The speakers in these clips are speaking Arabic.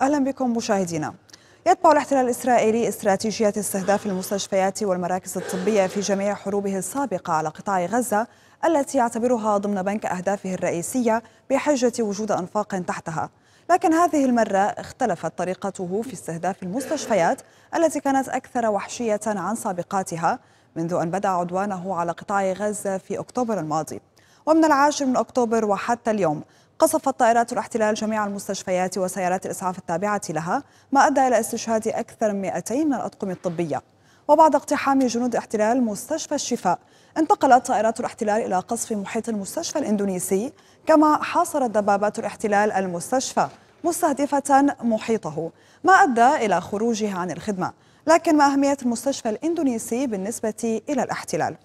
أهلا بكم مشاهدينا يتبع الاحتلال الإسرائيلي استراتيجية استهداف المستشفيات والمراكز الطبية في جميع حروبه السابقة على قطاع غزة التي يعتبرها ضمن بنك أهدافه الرئيسية بحجة وجود أنفاق تحتها لكن هذه المرة اختلفت طريقته في استهداف المستشفيات التي كانت أكثر وحشية عن سابقاتها منذ أن بدأ عدوانه على قطاع غزة في أكتوبر الماضي ومن العاشر من أكتوبر وحتى اليوم قصفت طائرات الاحتلال جميع المستشفيات وسيارات الإسعاف التابعة لها ما أدى إلى استشهاد أكثر من 200 من الأطقم الطبية وبعد اقتحام جنود الاحتلال مستشفى الشفاء انتقلت طائرات الاحتلال إلى قصف محيط المستشفى الإندونيسي كما حاصرت دبابات الاحتلال المستشفى مستهدفة محيطه ما أدى إلى خروجه عن الخدمة لكن ما أهمية المستشفى الإندونيسي بالنسبة إلى الاحتلال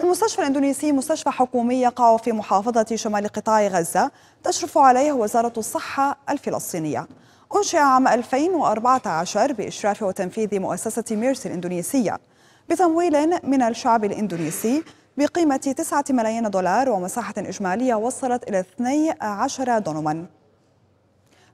المستشفى الاندونيسي مستشفى حكومي يقع في محافظة شمال قطاع غزة تشرف عليه وزارة الصحة الفلسطينية أنشئ عام 2014 بإشراف وتنفيذ مؤسسة ميرسي الإندونيسية بتمويل من الشعب الإندونيسي بقيمة 9 ملايين دولار ومساحة إجمالية وصلت إلى 12 دونما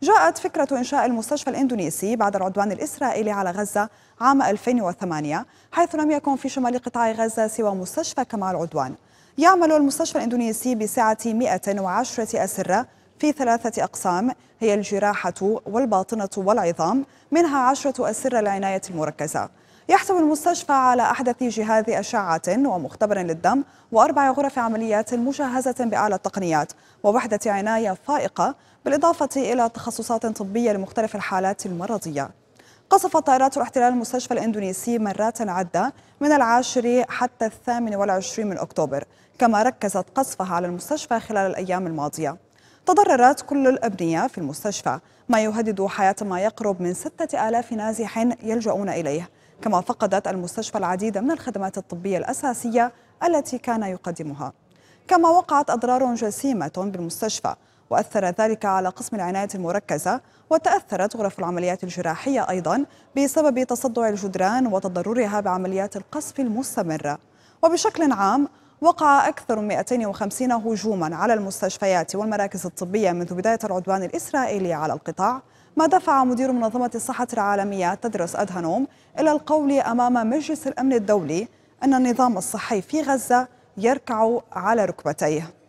جاءت فكرة إنشاء المستشفى الإندونيسي بعد العدوان الإسرائيلي على غزة عام 2008 حيث لم يكن في شمال قطاع غزة سوى مستشفى كما العدوان يعمل المستشفى الإندونيسي بسعة 110 أسرة في ثلاثة أقسام هي الجراحة والباطنة والعظام منها عشرة أسرة العناية المركزة يحتوي المستشفى على أحدث جهاز أشعة ومختبر للدم وأربع غرف عمليات مجهزة بأعلى التقنيات ووحدة عناية فائقة بالإضافة إلى تخصصات طبية لمختلف الحالات المرضية قصفت طائرات الاحتلال المستشفى الإندونيسي مرات عدة من العاشر حتى الثامن والعشرين من أكتوبر كما ركزت قصفها على المستشفى خلال الأيام الماضية تضررت كل الأبنية في المستشفى ما يهدد حياة ما يقرب من ستة آلاف نازح يلجؤون إليه كما فقدت المستشفى العديد من الخدمات الطبية الأساسية التي كان يقدمها كما وقعت أضرار جسيمة بالمستشفى وأثر ذلك على قسم العناية المركزة وتأثرت غرف العمليات الجراحية أيضا بسبب تصدع الجدران وتضررها بعمليات القصف المستمرة وبشكل عام وقع أكثر من 250 هجوما على المستشفيات والمراكز الطبية منذ بداية العدوان الإسرائيلي على القطاع ما دفع مدير منظمة الصحة العالمية تدرس أدهنوم إلى القول أمام مجلس الأمن الدولي أن النظام الصحي في غزة يركع على ركبتيه